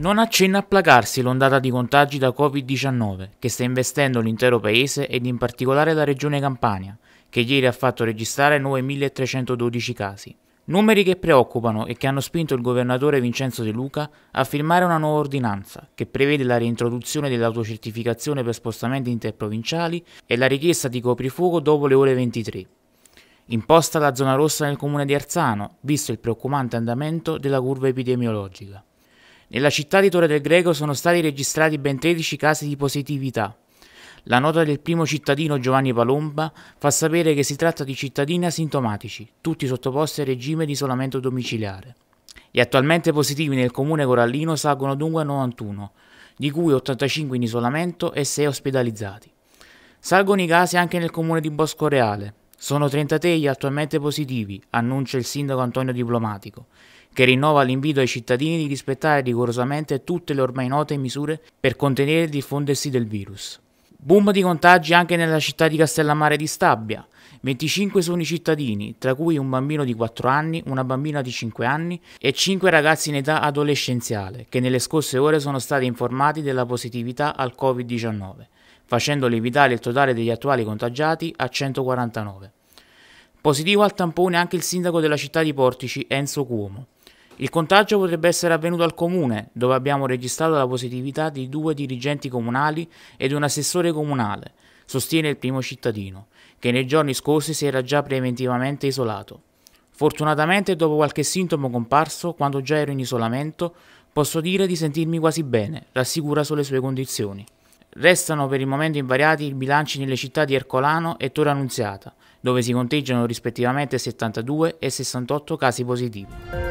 Non accenna a placarsi l'ondata di contagi da Covid-19 che sta investendo l'intero paese ed in particolare la regione Campania, che ieri ha fatto registrare 9.312 casi. Numeri che preoccupano e che hanno spinto il governatore Vincenzo De Luca a firmare una nuova ordinanza che prevede la reintroduzione dell'autocertificazione per spostamenti interprovinciali e la richiesta di coprifuoco dopo le ore 23. Imposta la zona rossa nel comune di Arzano, visto il preoccupante andamento della curva epidemiologica. Nella città di Torre del Greco sono stati registrati ben 13 casi di positività. La nota del primo cittadino Giovanni Palomba fa sapere che si tratta di cittadini asintomatici, tutti sottoposti al regime di isolamento domiciliare. Gli attualmente positivi nel comune corallino salgono dunque a 91, di cui 85 in isolamento e 6 ospedalizzati. Salgono i casi anche nel comune di Bosco Reale. Sono 33 gli attualmente positivi, annuncia il sindaco Antonio Diplomatico che rinnova l'invito ai cittadini di rispettare rigorosamente tutte le ormai note misure per contenere il diffondersi del virus. Boom di contagi anche nella città di Castellammare di Stabia. 25 sono i cittadini, tra cui un bambino di 4 anni, una bambina di 5 anni e 5 ragazzi in età adolescenziale, che nelle scorse ore sono stati informati della positività al Covid-19, facendo lievitare il totale degli attuali contagiati a 149. Positivo al tampone anche il sindaco della città di Portici, Enzo Cuomo. Il contagio potrebbe essere avvenuto al comune, dove abbiamo registrato la positività di due dirigenti comunali ed un assessore comunale, sostiene il primo cittadino, che nei giorni scorsi si era già preventivamente isolato. Fortunatamente, dopo qualche sintomo comparso, quando già ero in isolamento, posso dire di sentirmi quasi bene, rassicura sulle sue condizioni. Restano per il momento invariati i bilanci nelle città di Ercolano e Torre Annunziata, dove si conteggiano rispettivamente 72 e 68 casi positivi.